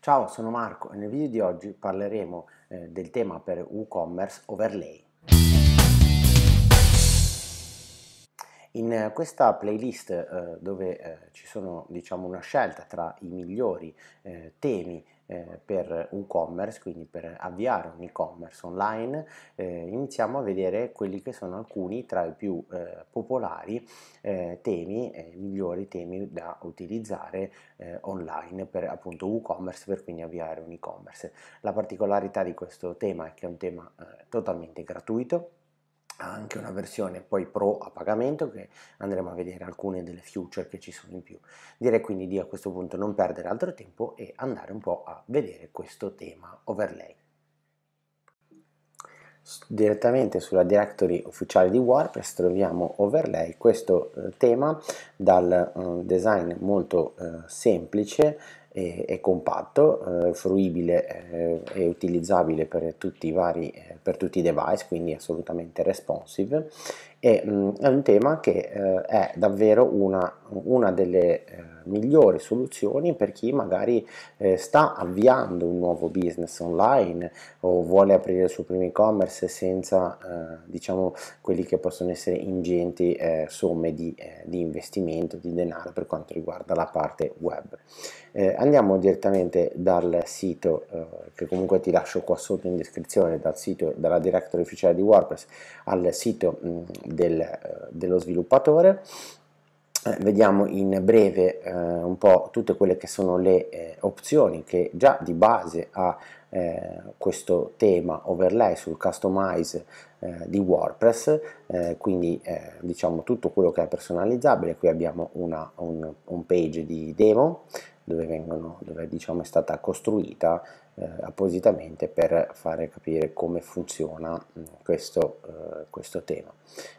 Ciao, sono Marco e nel video di oggi parleremo eh, del tema per WooCommerce Overlay. In eh, questa playlist eh, dove eh, ci sono diciamo, una scelta tra i migliori eh, temi eh, per WooCommerce, quindi per avviare un e-commerce online, eh, iniziamo a vedere quelli che sono alcuni tra i più eh, popolari eh, temi, migliori temi da utilizzare eh, online per appunto WooCommerce, per quindi avviare un e-commerce. La particolarità di questo tema è che è un tema eh, totalmente gratuito ha anche una versione poi pro a pagamento che andremo a vedere alcune delle future che ci sono in più. Direi quindi di a questo punto non perdere altro tempo e andare un po' a vedere questo tema overlay. Direttamente sulla directory ufficiale di WordPress troviamo overlay, questo eh, tema dal eh, design molto eh, semplice è, è compatto, eh, fruibile e eh, utilizzabile per tutti, i vari, eh, per tutti i device, quindi assolutamente responsive e mh, mm, è un tema che eh, è davvero una, una delle eh, migliori soluzioni per chi magari eh, sta avviando un nuovo business online o vuole aprire il suo primo e-commerce senza eh, diciamo quelli che possono essere ingenti eh, somme di, eh, di, investimento, di denaro per quanto riguarda la parte web. andiamo direttamente dal sito che comunque ti lascio qua sotto in descrizione, dal sito, dalla directory ufficiale di WordPress al sito mh, mm, del, eh, dello sviluppatore eh, vediamo in breve eh, un po' tutte quelle che sono le eh, opzioni che già di base ha eh, questo tema overlay sul customize eh, di WordPress, quindi diciamo tutto quello che è personalizzabile, qui abbiamo una un, un page di demo, dove, vengono, dove diciamo, è stata costruita eh, appositamente per fare capire come funziona mm, questo, eh, questo, tema.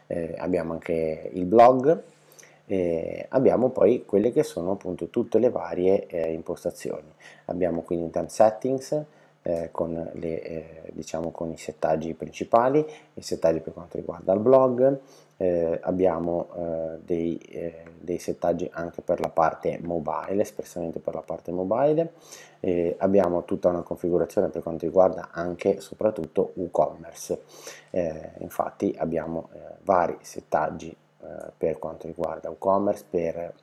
Eh, abbiamo anche il blog, abbiamo poi quelle che sono appunto tutte le varie eh, impostazioni. Abbiamo quindi intanto settings, eh, con, le, eh, diciamo, con, i settaggi principali, i settaggi per quanto riguarda il blog, eh, abbiamo eh, dei, eh, dei, settaggi anche per la parte mobile, espressamente per la parte mobile, abbiamo tutta una configurazione per quanto riguarda anche e soprattutto e-commerce, eh, infatti abbiamo vari settaggi per quanto riguarda e-commerce, per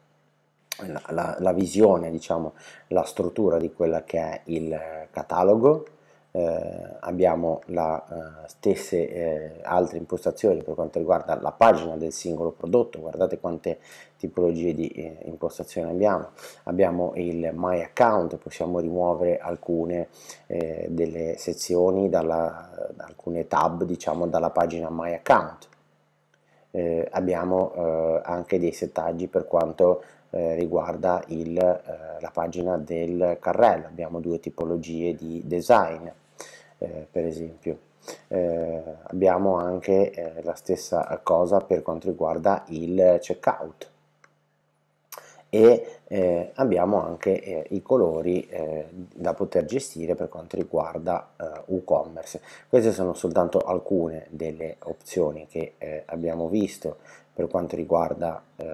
la, la, visione, diciamo, la struttura di quella che è il eh, catalogo, eh, abbiamo le eh, stesse eh, altre impostazioni per quanto riguarda la pagina del singolo prodotto guardate quante tipologie di eh, impostazioni abbiamo abbiamo il my account possiamo rimuovere alcune eh, delle sezioni dalla, da alcune tab diciamo dalla pagina my account eh, abbiamo eh, anche dei settaggi per quanto eh, riguarda il, eh, la pagina del carrello, abbiamo due tipologie di design eh, per esempio. Eh, abbiamo anche la stessa cosa per quanto riguarda il checkout e eh, abbiamo anche eh, i colori eh, da poter gestire per quanto riguarda WooCommerce. Eh, Queste sono soltanto alcune delle opzioni che eh, abbiamo visto per quanto riguarda eh,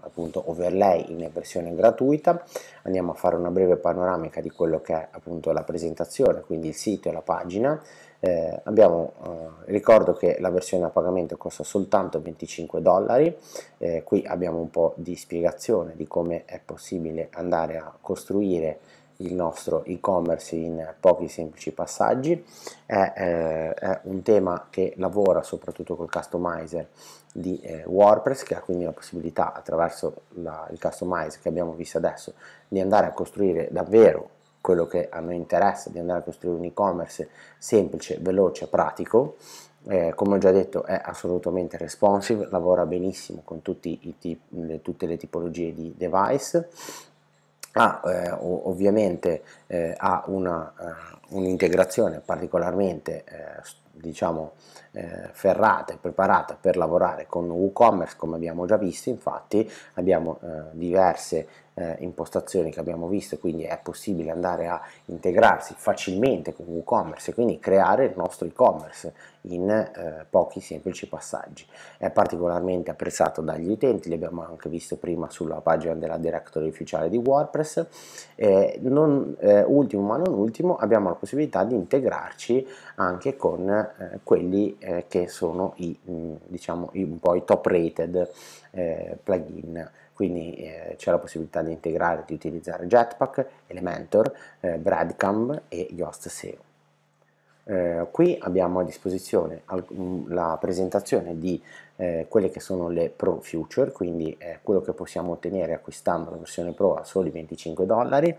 appunto overlay in versione gratuita. Andiamo a fare una breve panoramica di quello che è appunto la presentazione, quindi il sito e la pagina eh, abbiamo, eh, ricordo che la versione a pagamento costa soltanto 25 dollari, eh, qui abbiamo un po' di spiegazione di come è possibile andare a costruire il nostro e-commerce in pochi semplici passaggi, è, eh, è, un tema che lavora soprattutto col customizer di eh, WordPress che ha quindi la possibilità attraverso la, il customizer che abbiamo visto adesso di andare a costruire davvero quello che a noi interessa di andare a costruire un e-commerce semplice, veloce, pratico. Eh, come ho già detto è assolutamente responsive, lavora benissimo con tip, le, tutte le tipologie di device, ha ah, eh, ovviamente eh, ha eh, un'integrazione un particolarmente eh, diciamo eh, ferrata e preparata per lavorare con WooCommerce come abbiamo già visto infatti abbiamo eh, diverse eh, impostazioni che abbiamo visto, quindi è possibile andare a integrarsi facilmente con WooCommerce e quindi creare il nostro e-commerce in eh, pochi semplici passaggi. È particolarmente apprezzato dagli utenti, l'abbiamo anche visto prima sulla pagina della directory ufficiale di WordPress. Eh, non, ultimo ma non ultimo abbiamo la possibilità di integrarci anche con eh, quelli eh, che sono i, mh, mm, diciamo, i, un po' i top rated eh, plugin quindi eh, c'è la possibilità di integrare, di utilizzare Jetpack, Elementor, eh, Breadcamp e Yoast SEO. Eh, qui abbiamo a disposizione mm, la presentazione di eh, quelle che sono le Pro Future, quindi eh, quello che possiamo ottenere acquistando la versione Pro a soli 25 dollari.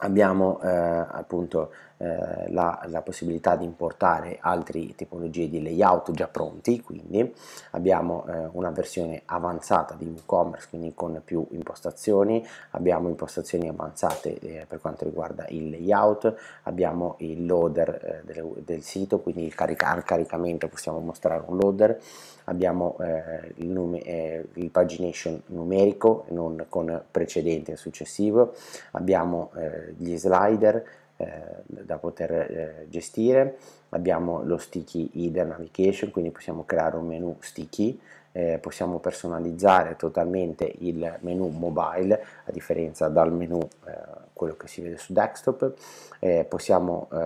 Abbiamo eh, appunto eh, la, la, possibilità di importare altre tipologie di layout già pronti, quindi abbiamo eh, una versione avanzata di WooCommerce, quindi con più impostazioni, abbiamo impostazioni avanzate eh, per quanto riguarda il layout, abbiamo il loader eh, del, del, sito, quindi il, carica il caricamento possiamo mostrare un loader, abbiamo eh, il, eh, il, pagination numerico non con precedente e successivo, abbiamo eh, gli slider, eh, da poter eh, gestire, abbiamo lo sticky header navigation, quindi possiamo creare un menu sticky, eh, possiamo personalizzare totalmente il menu mobile a differenza dal menu eh, quello che si vede su desktop eh, possiamo eh,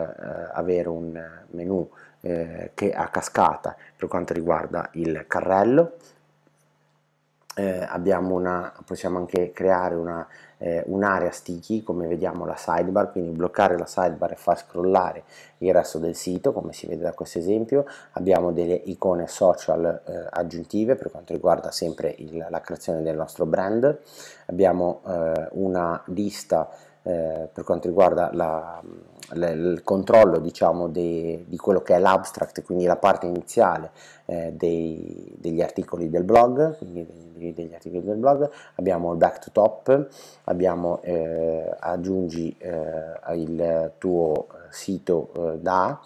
avere un menu che a cascata per quanto riguarda il carrello eh, una, possiamo anche creare una, eh, un'area sticky come vediamo la sidebar, quindi bloccare la sidebar e far scrollare il resto del sito come si vede da questo esempio, abbiamo delle icone social eh, aggiuntive per quanto riguarda sempre il, la creazione del nostro brand, abbiamo eh, una lista eh, per quanto riguarda la, la, il controllo diciamo, de, di quello che è l'abstract, quindi la parte iniziale eh, dei, degli articoli del blog, degli, degli articoli del blog, abbiamo il back to top, abbiamo, eh, aggiungi eh, il tuo eh, sito da,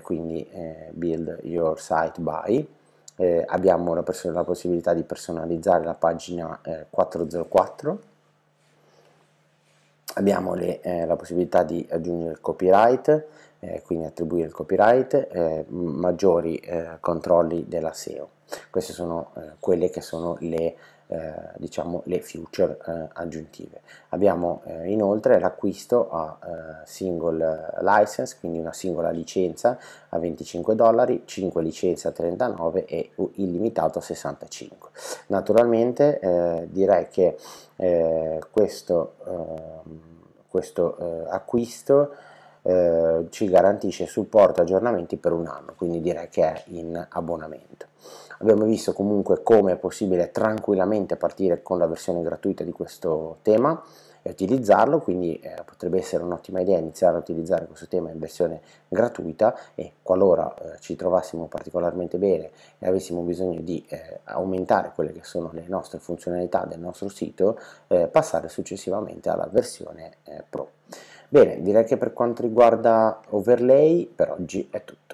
quindi build your site by, abbiamo la, la, possibilità di personalizzare la pagina 404 abbiamo le, eh, la possibilità di aggiungere il copyright, eh, quindi attribuire il copyright, eh, maggiori eh, controlli della SEO. Queste sono eh, quelle che sono le eh, diciamo, le future eh, aggiuntive. Abbiamo eh, inoltre l'acquisto a single license, quindi una singola licenza a 25 dollari, 5 licenze a 39 e illimitato a 65. Naturalmente direi che questo, ehm, questo acquisto eh, ci garantisce supporto e aggiornamenti per un anno, quindi direi che è in abbonamento. Abbiamo visto comunque come è possibile tranquillamente partire con la versione gratuita di questo tema e utilizzarlo, quindi eh, potrebbe essere un'ottima idea iniziare a utilizzare questo tema in versione gratuita e qualora eh, ci trovassimo particolarmente bene e avessimo bisogno di eh, aumentare quelle che sono le nostre funzionalità del nostro sito, eh, passare successivamente alla versione eh, Pro. Bene, direi che per quanto riguarda overlay per oggi è tutto.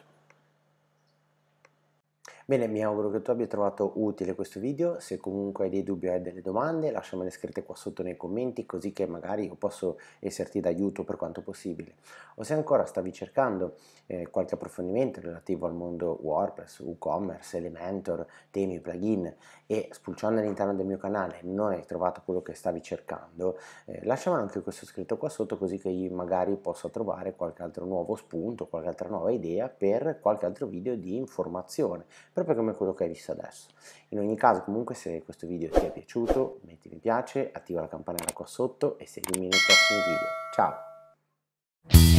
Bene, mi auguro che tu abbia trovato utile questo video, se comunque hai dei dubbi o hai delle domande lasciamele scritte qua sotto nei commenti così che magari io posso esserti d'aiuto per quanto possibile. O se ancora stavi cercando eh, qualche approfondimento relativo al mondo WordPress, WooCommerce, Elementor, temi, plugin e spulciando all'interno del mio canale non hai trovato quello che stavi cercando, eh, lasciami anche questo scritto qua sotto così che io magari possa trovare qualche altro nuovo spunto, qualche altra nuova idea per qualche altro video di informazione proprio come quello che hai visto adesso. In ogni caso comunque se questo video ti è piaciuto metti mi piace, attiva la campanella qua sotto e seguimi nel prossimo video. Ciao!